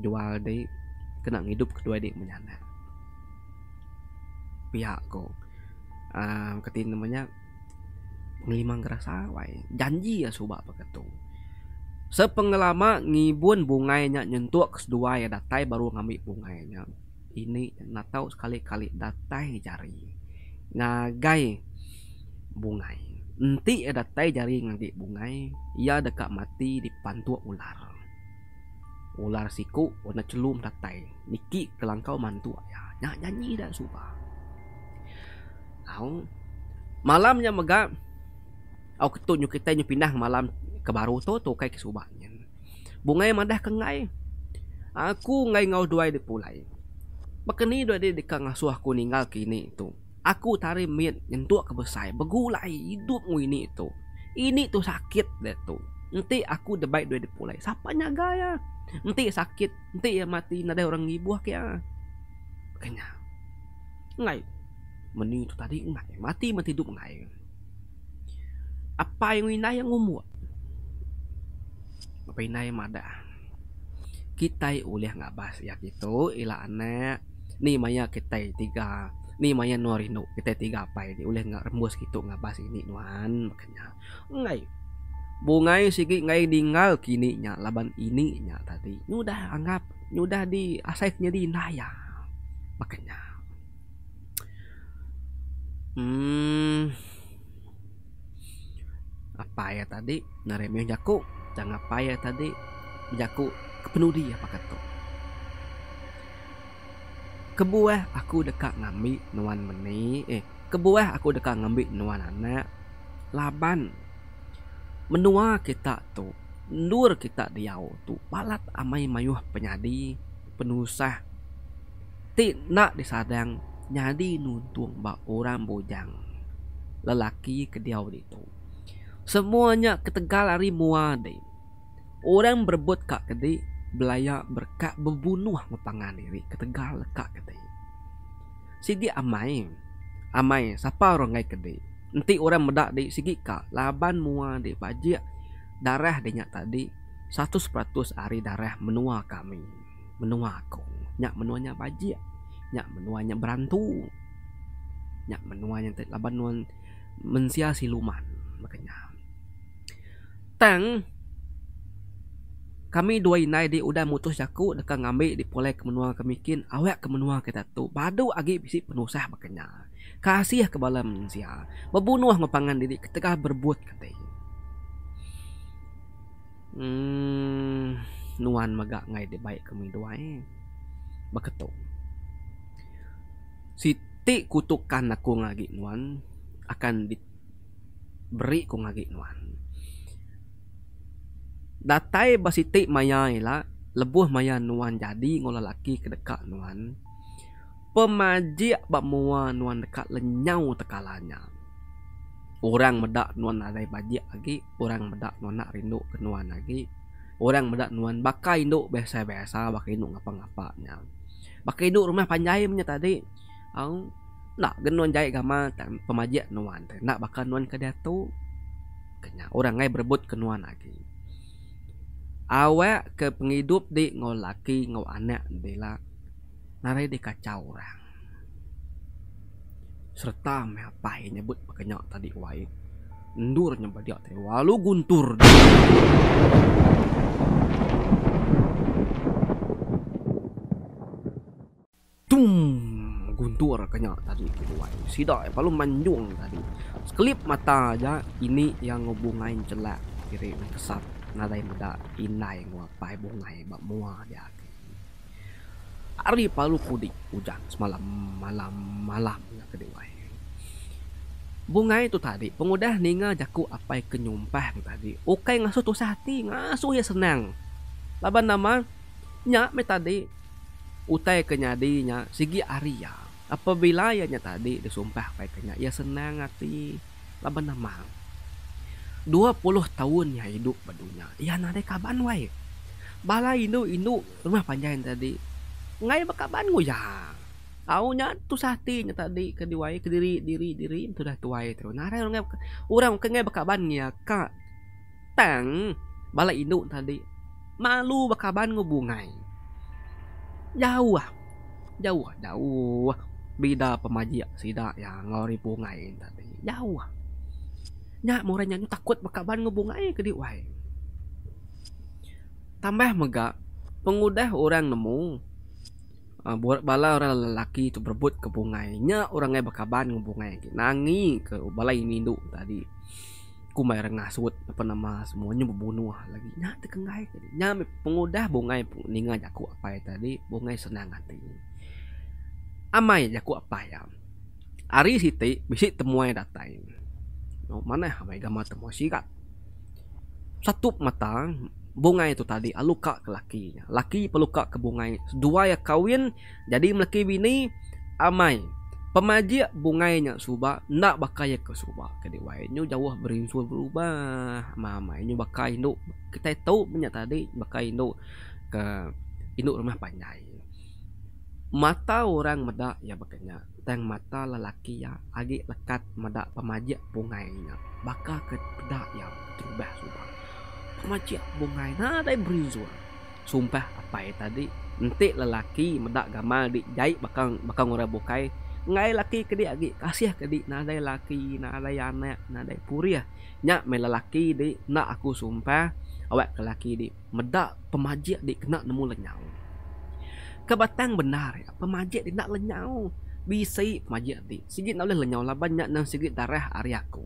jual dek kena hidup kedua adik menyana pihak kok um, ah, ketin namanya ngelimang kerasa wae janji ya subak begitu sepengelama ngibun bungainya nyentuh kedua ya datai baru ngambil bungainya ini natau sekali-kali datai jari ngagai bungai nanti ya datai jari ngagai bungai ia dekat mati di dipantua ular ular siku warna celum datai niki kelangkau mantu ya nyanyi, nyanyi dan suka au malamnya mega au ketunyu kita nyu pindah malam ke baru tu tu kai ke subahnya bungai madah kengai aku ngai ngau duai di pulai bekeni duai di ka ngasuh aku ninggal kini tu aku tari mit nyentuk ke besai begulai hidup ngui ini tu ini tu sakit dia tu Nanti aku the baik dua dipulai. Siapa nyaga ya? Nanti sakit, nanti ya mati, nada orang ibu ya. makanya Ngai. Mending itu tadi ngai. Mati mati hidup ngai. Apa yang ini yang ngumbu? Apa ini yang ada? Kita ulah nggak bahas ya gitu. Ila anak. Nih maya kita tiga ini maya Norino. kita tiga apa ini ulah nggak rembus gitu nggak bahas ini nuan makanya ngai bungai siki ngai dingal nya laban ini ininya tadi nyudah anggap nyudah di nya di naya makanya hmm apa ya tadi naremeh jaku jangan apa ya tadi jaku kepenudi ya pakai tuh kebuah aku dekat ngambil nuan meni eh kebuah aku dekat ngambil nuan anak laban menua kita tu nur kita diau tu palat amai mayuh penyadi penusah ti nak disadang nyadi nuntung ba orang bojang lelaki ke kediau itu semuanya ketegal mua deh, orang berbuat kak kedi belaya berkak bebunuh mepangan diri ketegal kak kedi sidi amai amai sapa orang ngai kedi nanti orang medak di segi kak laban mua di pajia darah nyak tadi satu seratus hari darah menua kami menua aku nyak menuanya pajia nyak menuanya berantu nyak menuanya laban nuan mensia siluman makanya tang kami dua inai di udah mutus aku dekat ngambil di ke kemenua kemikin awak kemenua kita tu padu agi bisi penusah makanya kasih ya kepada manusia membunuh mepangan diri ketika berbuat katanya hmm, nuan magak ngai di baik kami doa eh beketuk siti kutukan aku ngagi nuan akan diberi ku ngagi nuan datai basiti maya ila lebuh maya nuan jadi ngolah laki dekat nuan pemaji bamua nuan dekat lenyau tekalanya orang medak nuan ada baji lagi orang medak nuan nak rindu ke nuan lagi orang medak nuan bakai induk biasa-biasa bakai induk ngapa-ngapanya bakai induk rumah panjai punya tadi au nak genuan jai gama pemaji nuan nak bakal nuan ke dia tu kenya orang ngai berebut ke nuan lagi awak ke penghidup di ngolaki ngau anak di narai kacau orang serta meapai nyebut pekenyok tadi wae endur nyebut dia teh walu guntur tum guntur kenyok tadi gitu wae sida palu manjung tadi sekelip mata aja ini yang ngubungain celak kiri kesat nadai muda inai ngapai bungai bak mua dia gitu. Ari palu kudik hujan semalam malam malam ya, kedewai. Bunga itu tadi, pengudah ninga jaku apa yang kenyumpah tadi. Oke ngasuh tuh hati, ngasuh ya senang. Laban nama nyak me tadi utai kenyadinya sigi Arya. Apabila yanya tadi disumpah yang kenya, ya senang hati. Laban nama 20 tahun ya hidup badunya. Ya nade kaban wae. Bala indu indu rumah panjang tadi ngai baka ban ngoya au nya tu sati nya tadi ke diwai ke diri diri diri itu dah tuai terus narai orang orang ke ngai baka ban nya ka tang bala induk tadi malu baka ban ngubungai jauh ah jauh ah, jauh ah. bida pemaji ah, sida ya ngori bungai tadi jauh nya murai nya takut baka ban ngubungai ke diwai tambah mega pengudah orang nemu Ah, buat bala orang lelaki itu berebut ke bungainya orangnya bekaban ke bungai nangi ke balai mindu tadi kumai rengah apa nama semuanya berbunuh lagi nya kengai tadi nya pengudah bungai ninga jaku apa ya tadi bungai senang hati amai jaku apa ya Ari siti bisik temuai datai no, mana amai gamat temu sikat satu mata bunga itu tadi aluka ah, ke laki laki peluka ke bunga dua ya kawin jadi melaki bini amai ah, pemaji bunganya suba nak bakai ke suba ke diwainya jauh berinsul berubah Mama mamainya bakai indo kita tahu banyak tadi bakai indo ke indo rumah panjai mata orang meda ya bakanya tang mata lelaki ya agi lekat meda pemaji bunganya bakal ke peda ya terubah subah macam bungai na dai brizua sumpah apa ya tadi entik lelaki medak gamal di jai bakang bakang ora bokai ngai laki kedi agi kasih kedi na dai laki na dai anak na dai puri ya lah. nya me lelaki di na aku sumpah awak lelaki di medak pemajik di kena nemu lenyau kebatang benar ya pemajik di nak lenyau bisi pemajik di sigit nak lenyau lah banyak nang sigit darah ari aku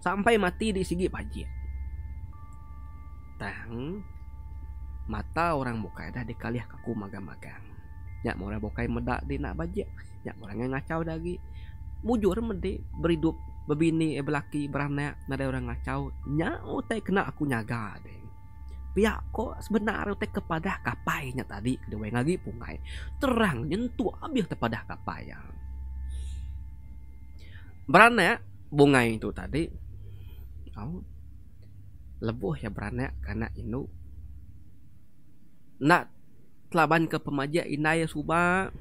sampai mati di sigit pajik datang mata orang buka dah dikaliah kaku magang-magang nyak orang bokai medak di nak bajak nyak orang ngacau lagi mujur mende berhidup bebini eh, belaki beranak, nada orang ngacau nyak utai kena aku nyaga deh pihak ko sebenarnya teh kepada kapainya tadi kedua lagi pungai terang nyentuh abis kepada kapai yang beranak bungai itu tadi oh, lebuh ya beranak karena inu nak telaban ke pemaja inaya suba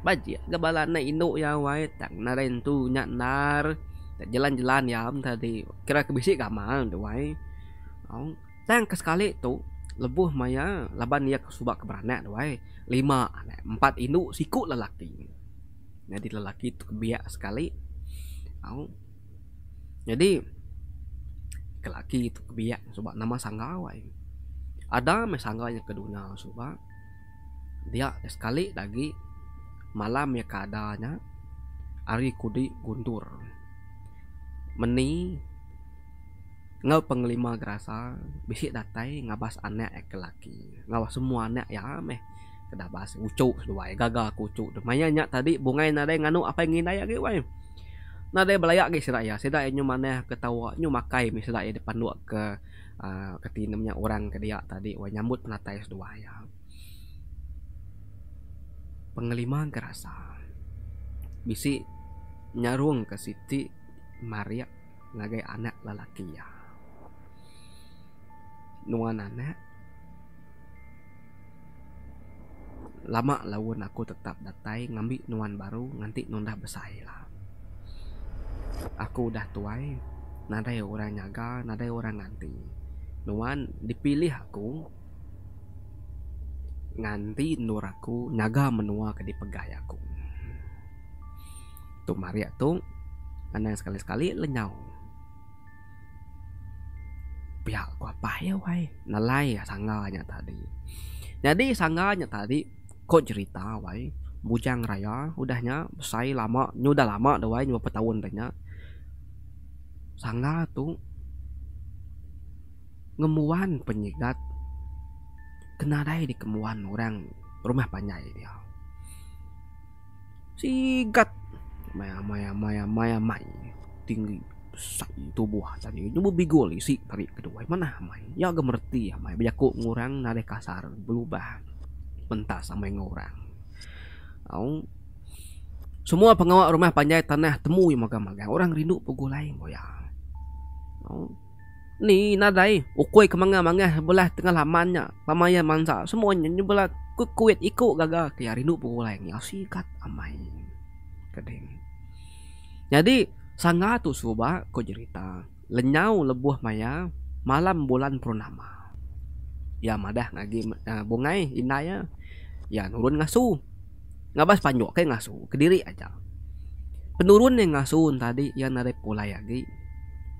baji gabalana inu ya wae tak naren tu nyak nar jalan-jalan ya tadi kira kebisik kamal tu wae oh tang sekali tu lebuh maya laban ya suba ke beranak wae lima empat inu siku lelaki jadi lelaki itu kebiak sekali oh jadi kelaki itu kebiak sebab nama ini, ada mesangganya ke dunia sebab dia sekali lagi malam ya keadaannya hari kudi guntur meni ngau penglima gerasa bisik datai ngabas anak ek ya kelaki ngawas semua anak ya meh kedabas ucu dua gagal kucu demanya nyak tadi bunga ada nganu apa yang ingin ayak wae nada belayak guys ya sedak nyu mana ketawa nyu makai misalnya ya depan dua ke uh, orang ke dia tadi wah nyambut penatai sudah ya pengeliman kerasa bisi nyarung ke Siti Maria ngagai anak lalaki ya nuan anak lama lawan aku tetap datai ngambil nuan baru nganti nunda besai lah aku udah tuai e, nadai orang nyaga nadai orang nganti nuan dipilih aku nganti nuraku aku nyaga menua ke dipegai ya aku tuh Maria ya, tuh ana sekali-sekali lenyau pihak ku apa ya wai nalai ya sangganya tadi jadi sangganya tadi kok cerita wai bujang raya udahnya saya lama nyuda lama doain wae beberapa tahun tanya sangga tuh ngemuan penyegat kena di kemuan orang rumah panjai dia sigat maya maya maya maya mai tinggi besar buah tadi nyoba bigol isi tapi kedua mana mai ya gemerti ya mai bejaku ngurang nare kasar berubah pentas sama yang ngurang Aung. Semua pengawal rumah panjai tanah temui magang-magang. Orang rindu pegulai goyang. Aung. Ni nadai ukui kemanga-manga belah tengah lamanya, Pamaya mansa semuanya nyebelah kuit ikut gagal. Kaya rindu pegulai ni sikat amai. Keding. Jadi sangat tu suba ko cerita. Lenyau lebuah maya malam bulan purnama. Ya madah ngagi uh, bungai indah ya. Ya nurun ngasuh nggak bahas panjok kayak ngasuh kediri aja penurun yang ngasuh tadi yang narik pulai lagi ya,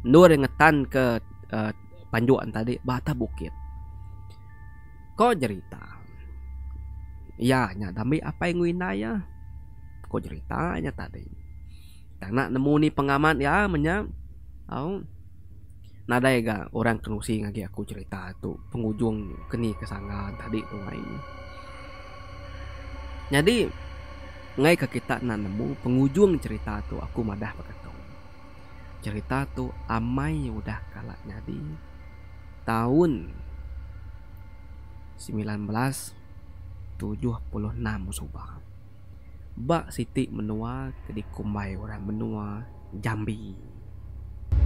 nur yang ngetan ke uh, eh, panjuan tadi bata bukit kok cerita ya nyadami apa yang ya kok ceritanya tadi karena nemu nih pengaman ya menya oh nada ya ga orang kenusi ngagi aku cerita tuh pengunjung keni kesangan tadi tuh ini jadi ngai ke kita nanemu pengujung cerita tu aku madah pakatong cerita tu amai udah kalah jadi tahun 1976 subah Bak Siti menua ke di Kumbai orang menua Jambi.